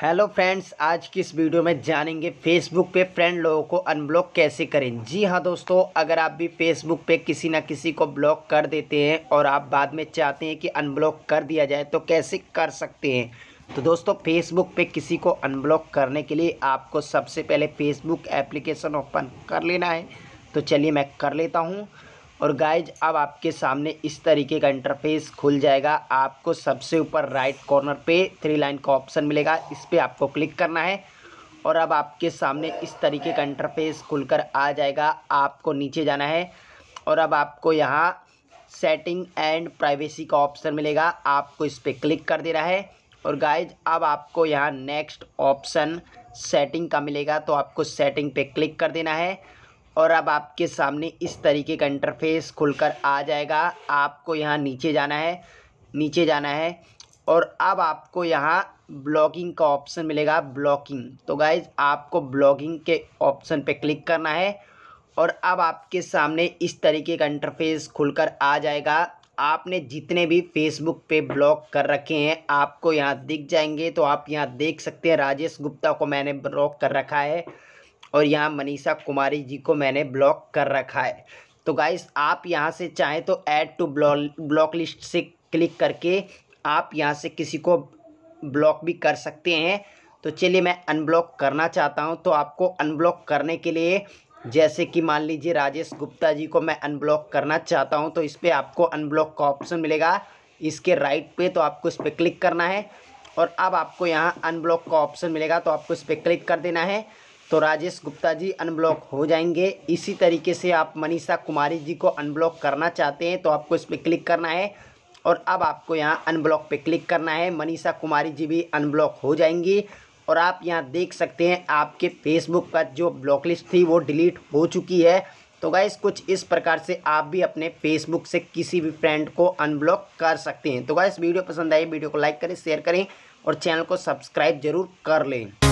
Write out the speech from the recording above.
hello friends आज की इस वीडियो में जानेंगे फेसबुक पे फ्रेंड लोगों को अनब्लॉक कैसे करें जी हाँ दोस्तों अगर आप भी फेसबुक पे किसी ना किसी को ब्लॉक कर देते हैं और आप बाद में चाहते हैं कि अनब्लॉक कर दिया जाए तो कैसे कर सकते हैं तो दोस्तों फेसबुक पे किसी को अनब्लॉक करने के लिए आपको सबसे पहले फेसबुक एप्लीकेशन ओपन कर लेना है तो चलिए मैं कर लेता हूँ और गाइज अब आपके सामने इस तरीके का इंटरफेस खुल जाएगा आपको सबसे ऊपर राइट कॉर्नर पे थ्री लाइन का ऑप्शन मिलेगा इस पर आपको क्लिक करना है और अब आपके सामने इस तरीके का इंटरफेस खुलकर आ जाएगा आपको नीचे जाना है और अब आपको यहाँ सेटिंग एंड प्राइवेसी का ऑप्शन मिलेगा आपको इस पर क्लिक कर देना है और गाइज अब आपको यहाँ नेक्स्ट ऑप्शन सेटिंग का मिलेगा तो आपको सेटिंग पे क्लिक कर देना है और अब आपके सामने इस तरीके का इंटरफेस खुलकर आ जाएगा आपको यहाँ नीचे जाना है नीचे जाना है और अब आपको यहाँ ब्लॉगिंग का ऑप्शन मिलेगा ब्लॉकिंग तो गाइज आपको ब्लॉगिंग के ऑप्शन पे क्लिक करना है और अब आपके सामने इस तरीके का इंटरफेस खुलकर आ जाएगा आपने जितने भी फेसबुक पे ब्लॉक कर रखे हैं आपको यहाँ दिख जाएंगे तो आप यहाँ देख सकते हैं राजेश गुप्ता को मैंने ब्लॉक कर रखा है और यहाँ मनीषा कुमारी जी को मैंने ब्लॉक कर रखा है तो गाइस आप यहाँ से चाहें तो ऐड टू ब्लॉक लिस्ट से क्लिक करके आप यहाँ से किसी को ब्लॉक भी कर सकते हैं तो चलिए मैं अनब्लॉक करना चाहता हूँ तो आपको अनब्लॉक करने के लिए जैसे कि मान लीजिए राजेश गुप्ता जी को मैं अनब्लॉक करना चाहता हूँ तो इस पर आपको अनब्लॉक का ऑप्शन मिलेगा इसके राइट पे तो आपको इस पर क्लिक करना है और अब आपको यहाँ अनब्लॉक का ऑप्शन मिलेगा तो आपको इस पर क्लिक कर देना है तो राजेश गुप्ता जी अनब्लॉक हो जाएंगे इसी तरीके से आप मनीषा कुमारी जी को अनब्लॉक करना चाहते हैं तो आपको इस पर क्लिक करना है और अब आपको यहाँ अनब्लॉक पे क्लिक करना है मनीषा कुमारी जी भी अनब्लॉक हो जाएंगी और आप यहाँ देख सकते हैं आपके फेसबुक का जो ब्लॉक लिस्ट थी वो डिलीट हो चुकी है तो गाइस कुछ इस प्रकार से आप भी अपने फेसबुक से किसी भी फ्रेंड को अनब्लॉक कर सकते हैं तो गाइस वीडियो पसंद आई वीडियो को लाइक करें शेयर करें और चैनल को सब्सक्राइब जरूर कर लें